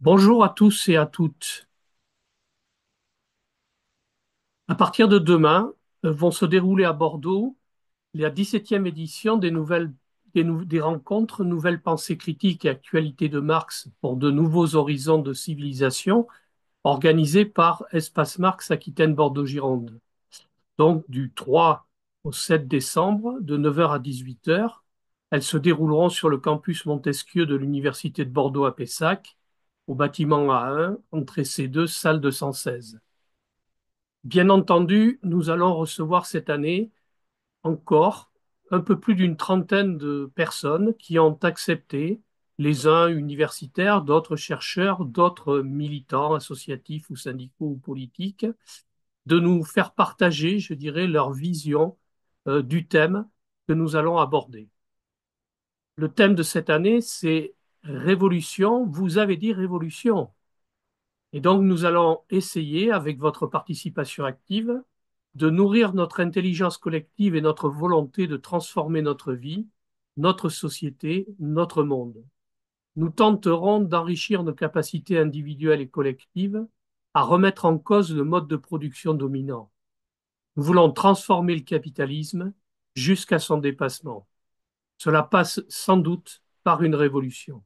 Bonjour à tous et à toutes. À partir de demain, euh, vont se dérouler à Bordeaux la 17e édition des, nouvelles, rencontres Nouvelles pensées critiques et actualités de Marx pour de nouveaux horizons de civilisation, organisée par Espace Marx Aquitaine Bordeaux-Gironde. Donc du 3 au 7 décembre, de 9h à 18h, elles se dérouleront sur le campus Montesquieu de l'Université de Bordeaux à Pessac au bâtiment A1, entrée C2, salle 216. Bien entendu, nous allons recevoir cette année encore un peu plus d'une trentaine de personnes qui ont accepté, les uns universitaires, d'autres chercheurs, d'autres militants associatifs ou syndicaux ou politiques, de nous faire partager, je dirais, leur vision euh, du thème que nous allons aborder. Le thème de cette année, c'est révolution, vous avez dit révolution. Et donc, nous allons essayer, avec votre participation active, de nourrir notre intelligence collective et notre volonté de transformer notre vie, notre société, notre monde. Nous tenterons d'enrichir nos capacités individuelles et collectives à remettre en cause le mode de production dominant. Nous voulons transformer le capitalisme jusqu'à son dépassement. Cela passe sans doute par une révolution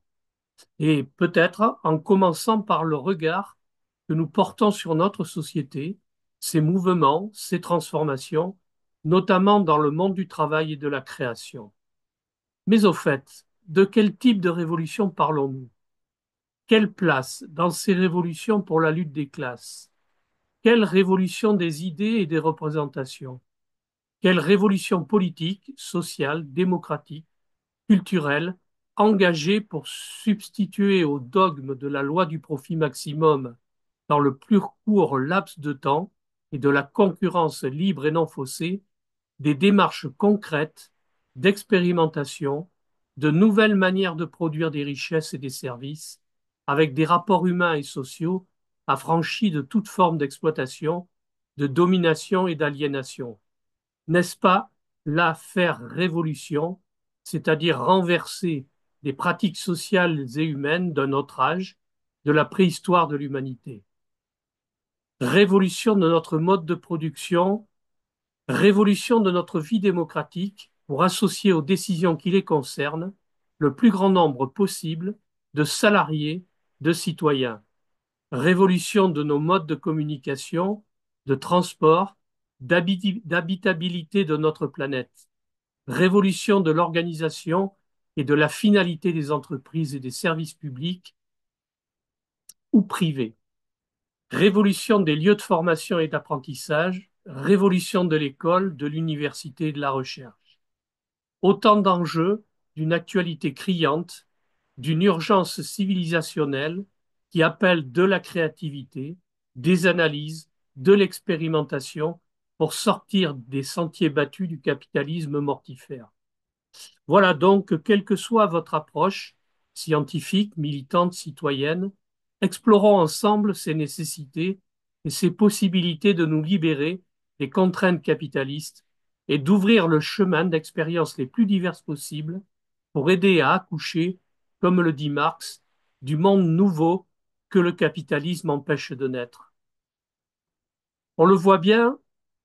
et peut-être en commençant par le regard que nous portons sur notre société, ses mouvements, ses transformations, notamment dans le monde du travail et de la création. Mais au fait, de quel type de révolution parlons-nous Quelle place dans ces révolutions pour la lutte des classes Quelle révolution des idées et des représentations Quelle révolution politique, sociale, démocratique, culturelle engagé pour substituer au dogme de la loi du profit maximum dans le plus court laps de temps et de la concurrence libre et non faussée des démarches concrètes d'expérimentation, de nouvelles manières de produire des richesses et des services, avec des rapports humains et sociaux affranchis de toute forme d'exploitation, de domination et d'aliénation. N'est-ce pas la faire révolution, c'est-à-dire renverser des pratiques sociales et humaines d'un autre âge, de la préhistoire de l'humanité. Révolution de notre mode de production, révolution de notre vie démocratique pour associer aux décisions qui les concernent le plus grand nombre possible de salariés, de citoyens. Révolution de nos modes de communication, de transport, d'habitabilité de notre planète. Révolution de l'organisation et de la finalité des entreprises et des services publics ou privés. Révolution des lieux de formation et d'apprentissage, révolution de l'école, de l'université et de la recherche. Autant d'enjeux d'une actualité criante, d'une urgence civilisationnelle qui appelle de la créativité, des analyses, de l'expérimentation pour sortir des sentiers battus du capitalisme mortifère. Voilà donc, quelle que soit votre approche, scientifique, militante, citoyenne, explorons ensemble ces nécessités et ces possibilités de nous libérer des contraintes capitalistes et d'ouvrir le chemin d'expériences les plus diverses possibles pour aider à accoucher, comme le dit Marx, du monde nouveau que le capitalisme empêche de naître. On le voit bien,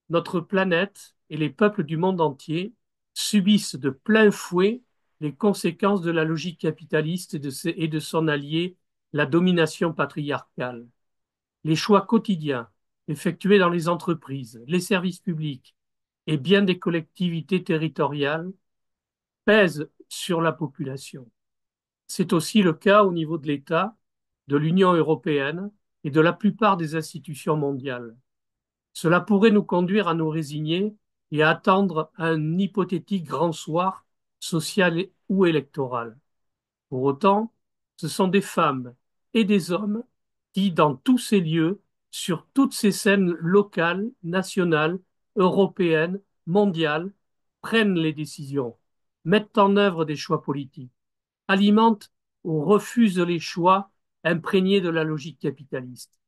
notre planète et les peuples du monde entier subissent de plein fouet les conséquences de la logique capitaliste et de, et son allié, la domination patriarcale. Les choix quotidiens effectués dans les entreprises, les services publics et bien des collectivités territoriales pèsent sur la population. C'est aussi le cas au niveau de l'État, de l'Union européenne et de la plupart des institutions mondiales. Cela pourrait nous conduire à nous résigner et attendre un hypothétique grand soir social ou électoral. Pour autant, ce sont des femmes et des hommes qui, dans tous ces lieux, sur toutes ces scènes locales, nationales, européennes, mondiales, prennent les décisions, mettent en œuvre des choix politiques, alimentent ou refusent les choix imprégnés de la logique capitaliste.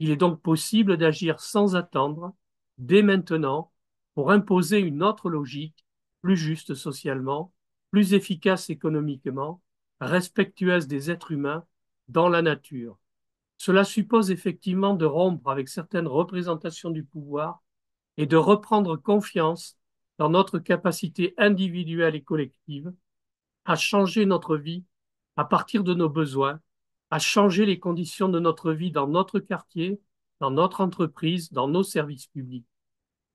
Il est donc possible d'agir sans attendre, dès maintenant, pour imposer une autre logique, plus juste socialement, plus efficace économiquement, respectueuse des êtres humains dans la nature. Cela suppose effectivement de rompre avec certaines représentations du pouvoir et de reprendre confiance dans notre capacité individuelle et collective à changer notre vie à partir de nos besoins, à changer les conditions de notre vie dans notre quartier, dans notre entreprise, dans nos services publics.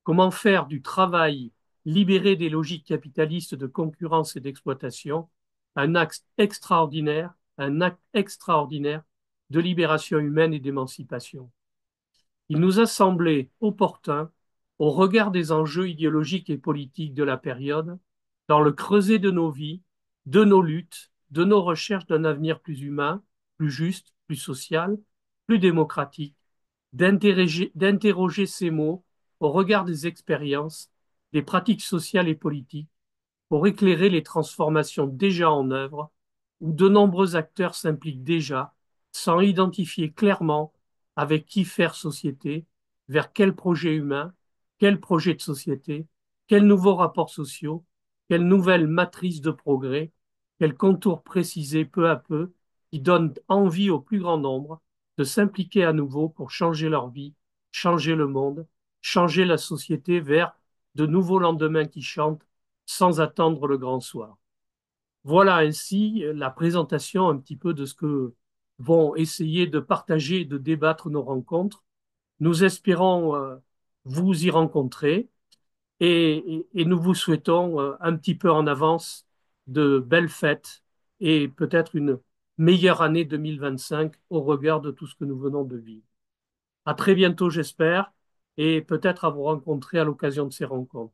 Comment faire du travail libéré des logiques capitalistes de concurrence et d'exploitation un axe extraordinaire, un acte extraordinaire de libération humaine et d'émancipation. Il nous a semblé opportun, au regard des enjeux idéologiques et politiques de la période, dans le creuset de nos vies, de nos luttes, de nos recherches d'un avenir plus humain, plus juste, plus social, plus démocratique, d'interroger ces mots au regard des expériences, des pratiques sociales et politiques, pour éclairer les transformations déjà en œuvre, où de nombreux acteurs s'impliquent déjà, sans identifier clairement avec qui faire société, vers quel projet humain, quel projet de société, quels nouveaux rapports sociaux, quelle nouvelle matrice de progrès, quels contours précisés peu à peu qui donnent envie au plus grand nombre de s'impliquer à nouveau pour changer leur vie, changer le monde changer la société vers de nouveaux lendemains qui chantent sans attendre le grand soir. Voilà ainsi la présentation un petit peu de ce que vont essayer de partager, et de débattre nos rencontres. Nous espérons euh, vous y rencontrer et, nous vous souhaitons euh, un petit peu en avance de belles fêtes et peut-être une meilleure année 2025 au regard de tout ce que nous venons de vivre. À très bientôt, j'espère et peut-être à vous rencontrer à l'occasion de ces rencontres.